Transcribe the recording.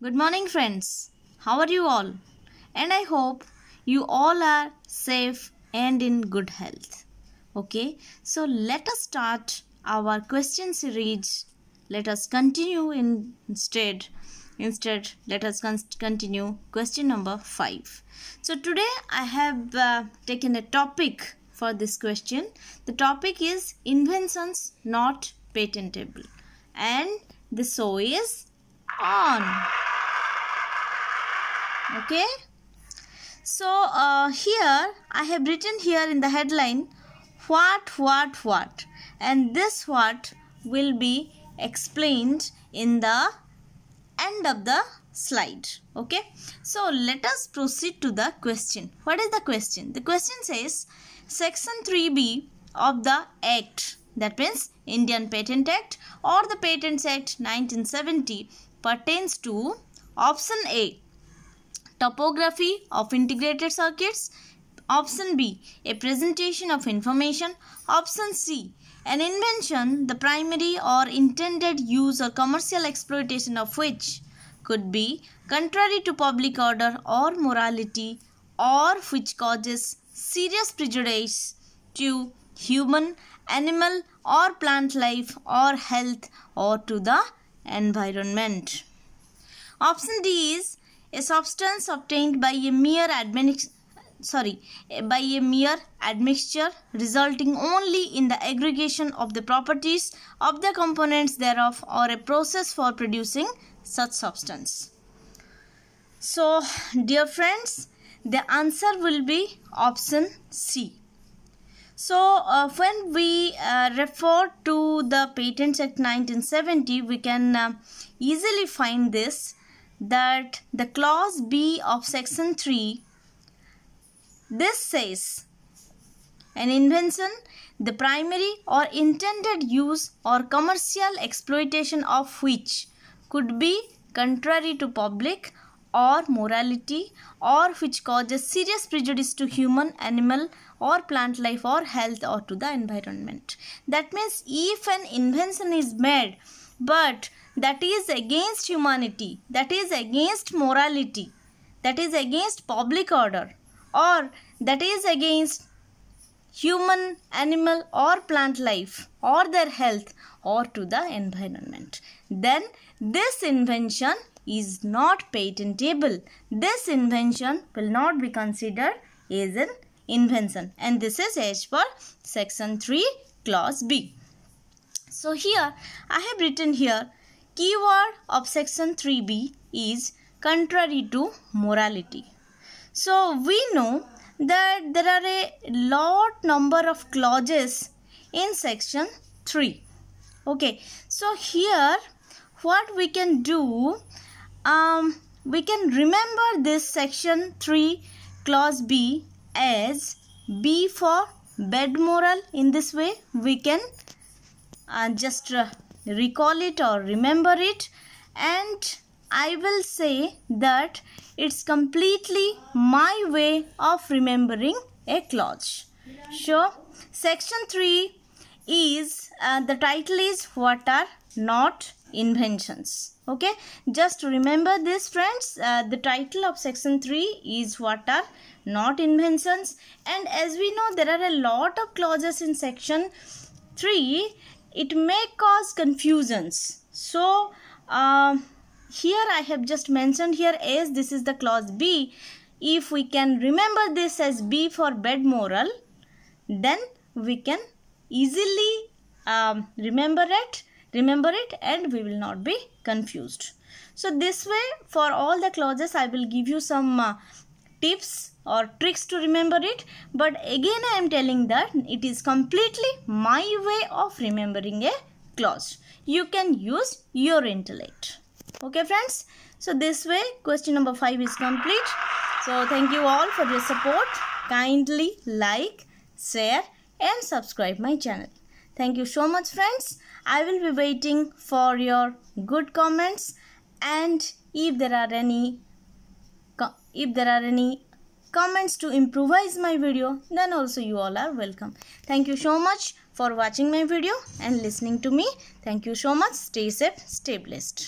Good morning, friends. How are you all? And I hope you all are safe and in good health. Okay, so let us start our question series. Let us continue in instead. Instead, let us continue question number 5. So, today I have uh, taken a topic for this question. The topic is inventions not patentable, and the show is on okay so uh, here I have written here in the headline what what what and this what will be explained in the end of the slide okay so let us proceed to the question what is the question the question says section 3b of the act that means indian patent act or the patents act 1970 pertains to option a topography of integrated circuits, option B, a presentation of information, option C, an invention, the primary or intended use or commercial exploitation of which could be contrary to public order or morality or which causes serious prejudice to human, animal or plant life or health or to the environment. Option D is a substance obtained by a mere admix sorry by a mere admixture resulting only in the aggregation of the properties of the components thereof or a process for producing such substance so dear friends the answer will be option c so uh, when we uh, refer to the patents act 1970 we can uh, easily find this that the clause B of section 3 this says an invention the primary or intended use or commercial exploitation of which could be contrary to public or morality or which causes serious prejudice to human, animal or plant life or health or to the environment. That means if an invention is made but that is against humanity, that is against morality, that is against public order, or that is against human, animal, or plant life, or their health, or to the environment, then this invention is not patentable. This invention will not be considered as an invention. And this is H for section 3 clause B. So here I have written here keyword of section 3b is contrary to morality. So we know that there are a lot number of clauses in section 3. Okay, so here what we can do, um, we can remember this section 3 clause B as B for bad moral. In this way we can uh, just uh, recall it or remember it and I will say that it's completely my way of remembering a clause. Sure. Section 3 is uh, the title is what are not inventions. Okay. Just remember this friends. Uh, the title of section 3 is what are not inventions. And as we know there are a lot of clauses in section 3 it may cause confusions so uh, here I have just mentioned here as this is the clause B if we can remember this as B for bed moral then we can easily um, remember it remember it and we will not be confused so this way for all the clauses I will give you some uh, tips or tricks to remember it but again I am telling that it is completely my way of remembering a clause. You can use your intellect. Okay friends. So this way question number 5 is complete. So thank you all for your support. Kindly like, share and subscribe my channel. Thank you so much friends. I will be waiting for your good comments and if there are any if there are any comments to improvise my video then also you all are welcome thank you so much for watching my video and listening to me thank you so much stay safe stay blessed